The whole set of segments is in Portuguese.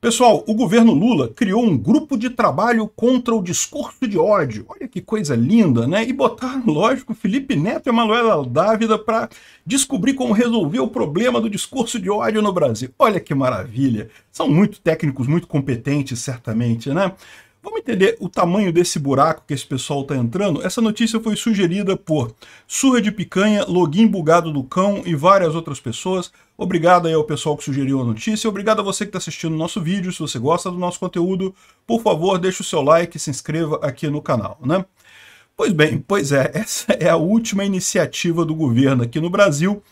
Pessoal, o governo Lula criou um grupo de trabalho contra o discurso de ódio. Olha que coisa linda, né? E botaram, lógico, Felipe Neto e Manuela Dávida para descobrir como resolver o problema do discurso de ódio no Brasil. Olha que maravilha. São muito técnicos, muito competentes, certamente, né? Vamos entender o tamanho desse buraco que esse pessoal está entrando? Essa notícia foi sugerida por Surra de Picanha, Login Bugado do Cão e várias outras pessoas. Obrigado aí ao pessoal que sugeriu a notícia. Obrigado a você que está assistindo o nosso vídeo. Se você gosta do nosso conteúdo, por favor, deixe o seu like e se inscreva aqui no canal, né? Pois bem, pois é, essa é a última iniciativa do governo aqui no Brasil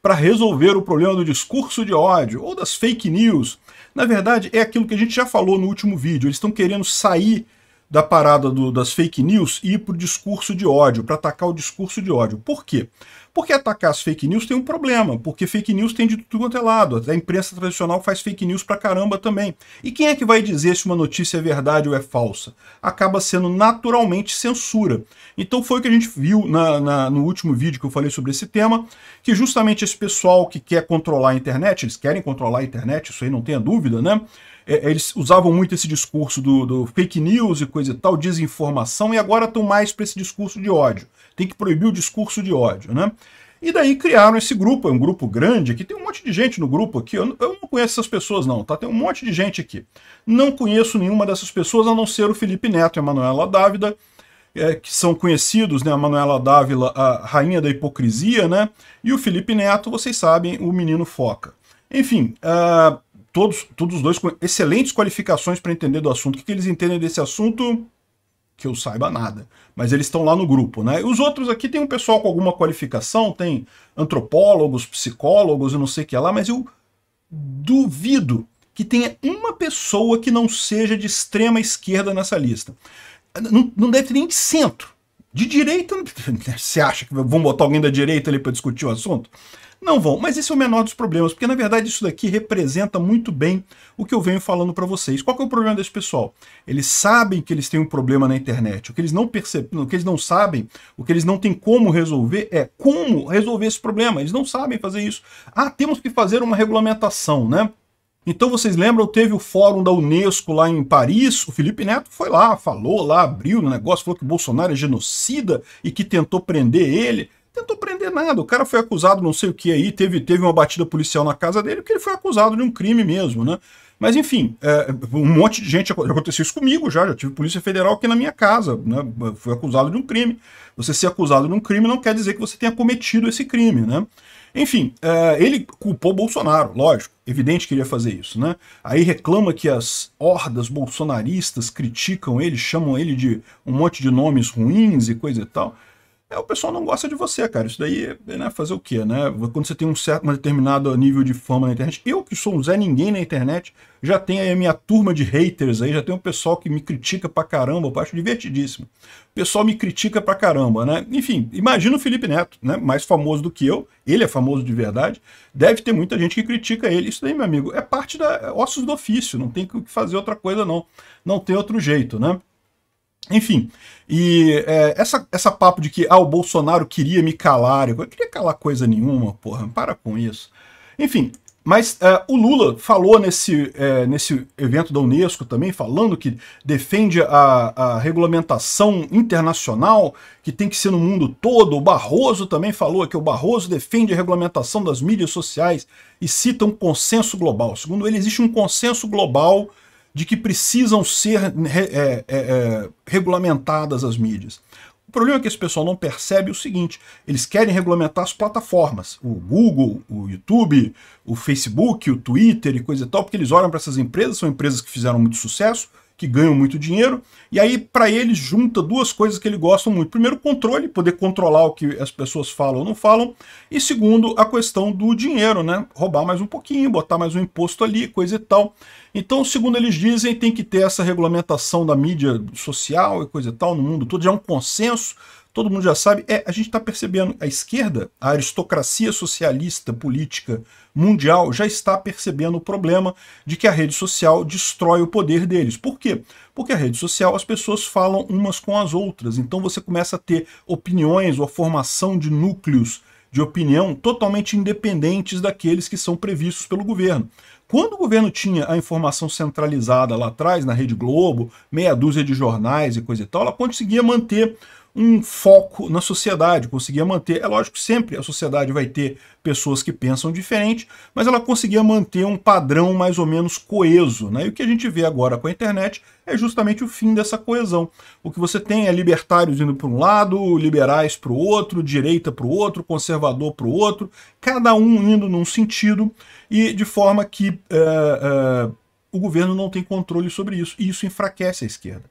para resolver o problema do discurso de ódio ou das fake news, na verdade, é aquilo que a gente já falou no último vídeo. Eles estão querendo sair da parada do, das fake news e ir para o discurso de ódio, para atacar o discurso de ódio. Por quê? Porque atacar as fake news tem um problema, porque fake news tem de tudo quanto é lado. A imprensa tradicional faz fake news pra caramba também. E quem é que vai dizer se uma notícia é verdade ou é falsa? Acaba sendo naturalmente censura. Então foi o que a gente viu na, na, no último vídeo que eu falei sobre esse tema, que justamente esse pessoal que quer controlar a internet, eles querem controlar a internet, isso aí não tenha dúvida, né? É, é, eles usavam muito esse discurso do, do, fake news e coisa e tal, desinformação, e agora estão mais para esse discurso de ódio. Tem que proibir o discurso de ódio, né? E daí criaram esse grupo, é um grupo grande, que tem um monte de gente no grupo aqui. Eu, eu não conheço essas pessoas, não, tá? Tem um monte de gente aqui. Não conheço nenhuma dessas pessoas, a não ser o Felipe Neto e a Manuela Dávida, é, que são conhecidos, né, a Manuela Dávila, a rainha da hipocrisia, né, e o Felipe Neto, vocês sabem, o menino foca. Enfim, ah, todos, todos os dois com excelentes qualificações para entender do assunto. O que, que, eles entendem desse assunto? Que eu saiba nada. Mas eles estão lá no grupo, né? os outros aqui tem um pessoal com alguma qualificação, tem antropólogos, psicólogos e não sei o que lá, mas eu duvido que tenha uma pessoa que não seja de extrema esquerda nessa lista. Não, não deve ter nem de centro. De direita, você acha que vão botar alguém da direita ali para discutir o assunto? Não vão, mas esse é o menor dos problemas, porque na verdade isso daqui representa muito bem o que eu venho falando para vocês. Qual é o problema desse pessoal? Eles sabem que eles têm um problema na internet. O que eles não percebem, o que eles não sabem, o que eles não têm como resolver é como resolver esse problema. Eles não sabem fazer isso. Ah, temos que fazer uma regulamentação, né? Então vocês lembram, teve o fórum da Unesco lá em Paris, o Felipe Neto foi lá, falou lá, abriu o negócio, falou que o Bolsonaro é genocida e que tentou prender ele tentou prender nada. O cara foi acusado não sei o que aí, teve, teve uma batida policial na casa dele, porque ele foi acusado de um crime mesmo, né? Mas enfim, é, um monte de gente aconteceu isso comigo já, já tive polícia federal aqui na minha casa, né? foi acusado de um crime. Você ser acusado de um crime não quer dizer que você tenha cometido esse crime, né? Enfim, é, ele culpou Bolsonaro, lógico, evidente que ele ia fazer isso, né? Aí reclama que as hordas bolsonaristas criticam ele, chamam ele de um monte de nomes ruins e coisa e tal é, o pessoal não gosta de você, cara. Isso daí é né, fazer o quê, né? Quando você tem um certo, um determinado nível de fama na internet, eu que sou um Zé Ninguém na internet, já tenho aí a minha turma de haters aí, já tem um pessoal que me critica pra caramba, eu acho divertidíssimo. O pessoal me critica pra caramba, né? Enfim, imagina o Felipe Neto, né? Mais famoso do que eu, ele é famoso de verdade, deve ter muita gente que critica ele. Isso daí, meu amigo, é parte da é ossos do ofício, não tem que fazer outra coisa não. Não tem outro jeito, né? Enfim, e é, essa, essa papo de que ah, o Bolsonaro queria me calar, eu queria calar coisa nenhuma, porra, para com isso. Enfim, mas é, o Lula falou nesse, é, nesse evento da Unesco também, falando que defende a, a, regulamentação internacional, que tem que ser no mundo todo. O Barroso também falou que o Barroso defende a regulamentação das mídias sociais e cita um consenso global. Segundo ele, existe um consenso global de que precisam ser é, é, é, regulamentadas as mídias. O problema é que esse pessoal não percebe o seguinte: eles querem regulamentar as plataformas, o Google, o YouTube, o Facebook, o Twitter e coisa e tal, porque eles olham para essas empresas, são empresas que fizeram muito sucesso, que ganham muito dinheiro. E aí, para ele, junta duas coisas que ele gosta muito. Primeiro, controle, poder controlar o que as pessoas falam ou não falam. E segundo, a questão do dinheiro, né? Roubar mais um pouquinho, botar mais um imposto ali, coisa e tal. Então, segundo eles dizem, tem que ter essa regulamentação da mídia social e coisa e tal no mundo todo. Já é um consenso todo mundo já sabe, é a gente está percebendo a esquerda, a aristocracia socialista política mundial já está percebendo o problema de que a rede social destrói o poder deles. Por quê? Porque a rede social as pessoas falam umas com as outras, então você começa a ter opiniões ou a formação de núcleos de opinião totalmente independentes daqueles que são previstos pelo governo. Quando o governo tinha a informação centralizada lá atrás, na Rede Globo, meia dúzia de jornais e coisa e tal, ela conseguia manter um foco na sociedade, conseguia manter, é lógico, sempre a sociedade vai ter pessoas que pensam diferente, mas ela conseguia manter um padrão mais ou menos coeso. Né? E o que a gente vê agora com a internet é justamente o fim dessa coesão. O que você tem é libertários indo para um lado, liberais para o outro, direita para o outro, conservador para o outro, cada um indo num sentido, e de forma que eh, eh, o governo não tem controle sobre isso, e isso enfraquece a esquerda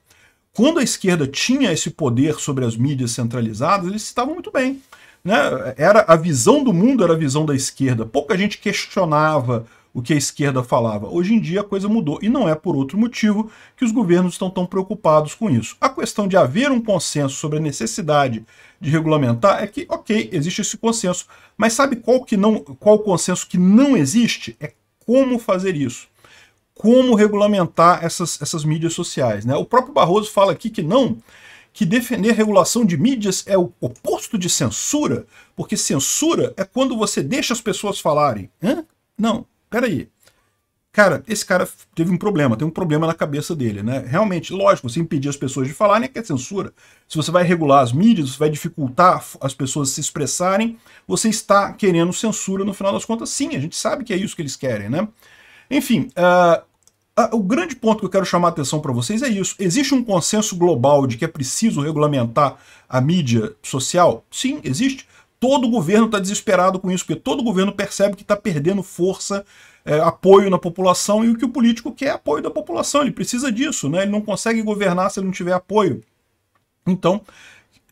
quando a esquerda tinha esse poder sobre as mídias centralizadas, eles estavam muito bem. Né? Era a visão do mundo era a visão da esquerda. Pouca gente questionava o que a esquerda falava. Hoje em dia a coisa mudou e não é por outro motivo que os governos estão tão preocupados com isso. A questão de haver um consenso sobre a necessidade de regulamentar é que, ok, existe esse consenso, mas sabe qual que não, qual o consenso que não existe? É como fazer isso como regulamentar essas, essas mídias sociais. Né? O próprio Barroso fala aqui que não, que defender regulação de mídias é o oposto de censura, porque censura é quando você deixa as pessoas falarem. Hã? Não, peraí. Cara, esse cara teve um problema, tem um problema na cabeça dele, né? Realmente, lógico, você impedir as pessoas de falarem é que é censura. Se você vai regular as mídias, você vai dificultar as pessoas se expressarem, você está querendo censura no final das contas. Sim, a gente sabe que é isso que eles querem, né? Enfim, uh, o grande ponto que eu quero chamar a atenção para vocês é isso. Existe um consenso global de que é preciso regulamentar a mídia social? Sim, existe. Todo governo está desesperado com isso, porque todo governo percebe que está perdendo força, é, apoio na população, e o que o político quer é apoio da população, ele precisa disso, né? ele não consegue governar se ele não tiver apoio. Então,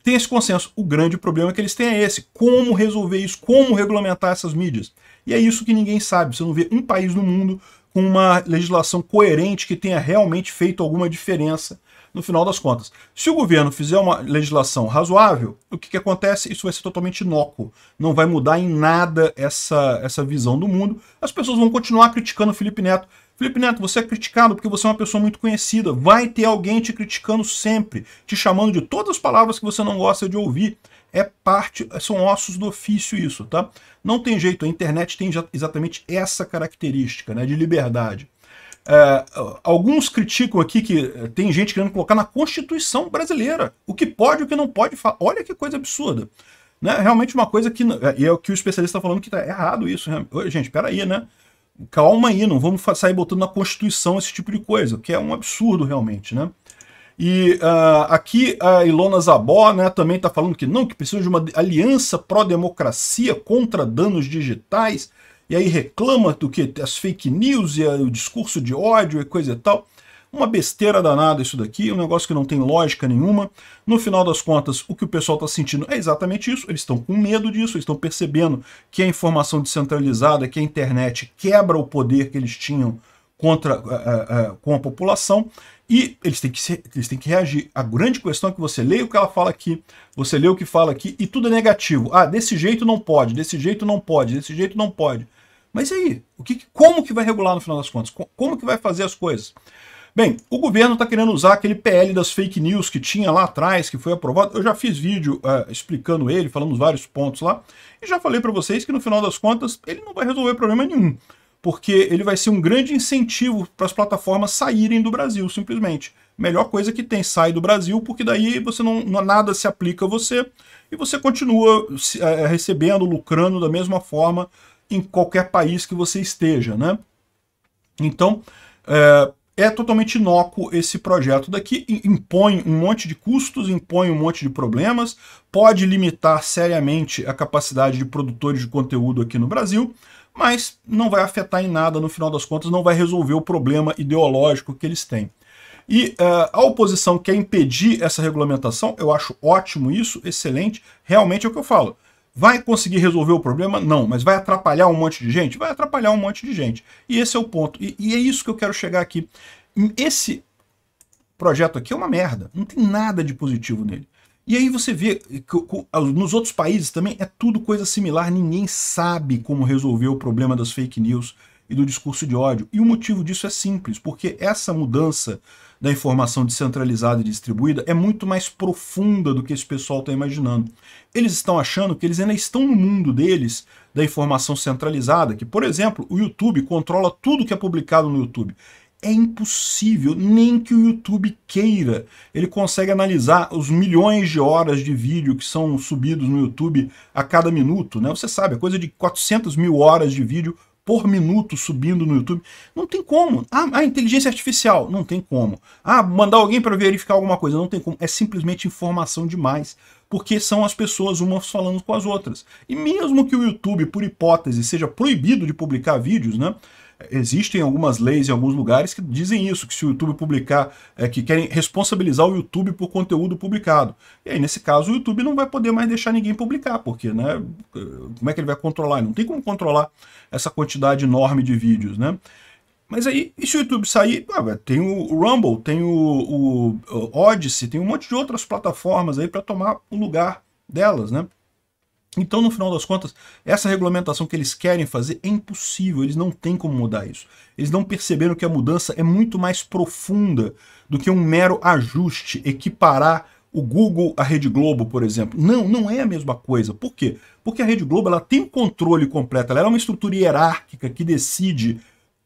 tem esse consenso. O grande problema que eles têm é esse: como resolver isso, como regulamentar essas mídias. E é isso que ninguém sabe. Você não vê um país no mundo com uma legislação coerente que tenha realmente feito alguma diferença no final das contas. Se o governo fizer uma legislação razoável, o que, que acontece? Isso vai ser totalmente inócuo. Não vai mudar em nada essa, essa visão do mundo. As pessoas vão continuar criticando o Felipe Neto. Felipe Neto, você é criticado porque você é uma pessoa muito conhecida. Vai ter alguém te criticando sempre, te chamando de todas as palavras que você não gosta de ouvir. É parte, são ossos do ofício isso, tá? Não tem jeito, a internet tem exatamente essa característica, né, de liberdade. É, alguns criticam aqui que eh, tem gente querendo colocar na Constituição brasileira o que pode e o que não pode. Olha que coisa absurda. Né? Realmente uma coisa que... Eh, e é o que o especialista está falando que está errado isso. Né? Gente, peraí, né? calma aí, não vamos sair botando na Constituição esse tipo de coisa, que é um absurdo realmente, né? E uh, aqui a Ilona Zabó né, também está falando que não, que precisa de uma aliança pró-democracia contra danos digitais, e aí reclama do que as fake news e o discurso de ódio e coisa e tal. Uma besteira danada isso daqui, um negócio que não tem lógica nenhuma. No final das contas, o que o pessoal está sentindo é exatamente isso. Eles estão com medo disso, eles estão percebendo que a informação descentralizada, que a internet quebra o poder que eles tinham contra, uh, uh, com a população e eles têm, que eles têm que reagir. A grande questão é que você lê o que ela fala aqui, você lê o que fala aqui e tudo é negativo. Ah, desse jeito não pode, desse jeito não pode, desse jeito não pode. Mas e aí? O que, como que vai regular no final das contas? Como que vai fazer as coisas? Bem, o governo está querendo usar aquele PL das fake news que tinha lá atrás, que foi aprovado. Eu já fiz vídeo é, explicando ele, falamos vários pontos lá, e já falei para vocês que no final das contas ele não vai resolver problema nenhum, porque ele vai ser um grande incentivo para as plataformas saírem do Brasil, simplesmente. Melhor coisa que tem, sai do Brasil, porque daí você não, nada se aplica a você e você continua é, recebendo, lucrando da mesma forma em qualquer país que você esteja, né? Então, é, é totalmente inócuo esse projeto daqui, impõe um monte de custos, impõe um monte de problemas, pode limitar seriamente a capacidade de produtores de conteúdo aqui no Brasil, mas não vai afetar em nada, no final das contas, não vai resolver o problema ideológico que eles têm. E uh, a oposição quer impedir essa regulamentação, eu acho ótimo isso, excelente, realmente é o que eu falo. Vai conseguir resolver o problema? Não, mas vai atrapalhar um monte de gente? Vai atrapalhar um monte de gente. E esse é o ponto. E, e é isso que eu quero chegar aqui. Esse projeto aqui é uma merda. Não tem nada de positivo nele. E aí você vê que ah, nos outros países também é tudo coisa similar, ninguém sabe como resolver o problema das fake news e do discurso de ódio. E o motivo disso é simples, porque essa mudança da informação descentralizada e distribuída é muito mais profunda do que esse pessoal está imaginando. Eles estão achando que eles ainda estão no mundo deles da informação centralizada, que, por exemplo, o YouTube controla tudo que é publicado no YouTube. É impossível, nem que o YouTube queira. Ele consegue analisar os milhões de horas de vídeo que são subidos no YouTube a cada minuto. Né? Você sabe, é coisa de 400 mil horas de vídeo por minuto subindo no YouTube. Não tem como. Ah, a inteligência artificial, não tem como. Ah, mandar alguém para verificar alguma coisa, não tem como. É simplesmente informação demais, porque são as pessoas umas falando com as outras. E mesmo que o YouTube, por hipótese, seja proibido de publicar vídeos, né? existem algumas leis em alguns lugares que dizem isso, que se o YouTube publicar, é, que querem responsabilizar o YouTube por conteúdo publicado. E aí, nesse caso, o YouTube não vai poder mais deixar ninguém publicar, porque, né, como é que ele vai controlar? Não tem como controlar essa quantidade enorme de vídeos, né? Mas aí, e se o YouTube sair, ah, tem o Rumble, tem o, o, o Odyssey, tem um monte de outras plataformas aí para tomar o lugar delas, né? Então, no final das contas, essa regulamentação que eles querem fazer é impossível, eles não têm como mudar isso. Eles não perceberam que a mudança é muito mais profunda do que um mero ajuste, equiparar o Google à Rede Globo, por exemplo. Não, não é a mesma coisa. Por quê? Porque a Rede Globo ela tem o controle completo, ela é uma estrutura hierárquica que decide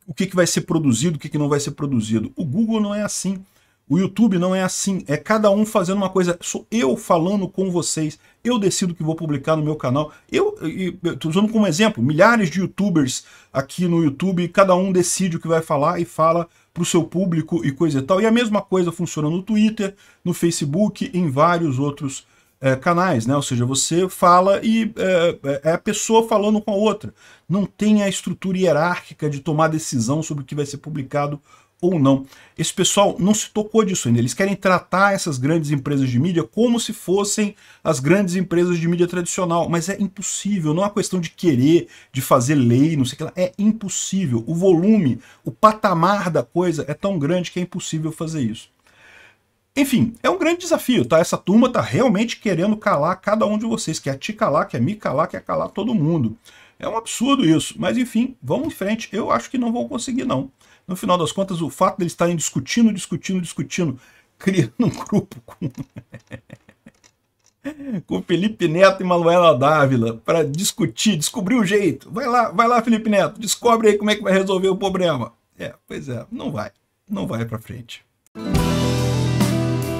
o que, que vai ser produzido, o que, que não vai ser produzido. O Google não é assim. O YouTube não é assim, é cada um fazendo uma coisa, sou eu falando com vocês, eu decido o que vou publicar no meu canal. Eu estou usando como exemplo milhares de youtubers aqui no YouTube, cada um decide o que vai falar e fala para o seu público e coisa e tal. E a mesma coisa funciona no Twitter, no Facebook, em vários outros é, canais, né? Ou seja, você fala e é, é a pessoa falando com a outra. Não tem a estrutura hierárquica de tomar decisão sobre o que vai ser publicado ou não. Esse pessoal não se tocou disso ainda. Eles querem tratar essas grandes empresas de mídia como se fossem as grandes empresas de mídia tradicional, mas é impossível. Não é uma questão de querer, de fazer lei, não sei o que lá. É impossível. O volume, o patamar da coisa é tão grande que é impossível fazer isso. Enfim, é um grande desafio, tá? Essa turma tá realmente querendo calar cada um de vocês, quer te calar, quer me calar, quer calar todo mundo. É um absurdo isso, mas enfim, vamos em frente. Eu acho que não vou conseguir, não. No final das contas, o fato deles estarem discutindo, discutindo, discutindo, criando um grupo com... com Felipe Neto e Manuela Dávila para discutir, descobrir o jeito. Vai lá, vai lá, Felipe Neto, descobre aí como é que vai resolver o problema. É, pois é, não vai, não vai para frente.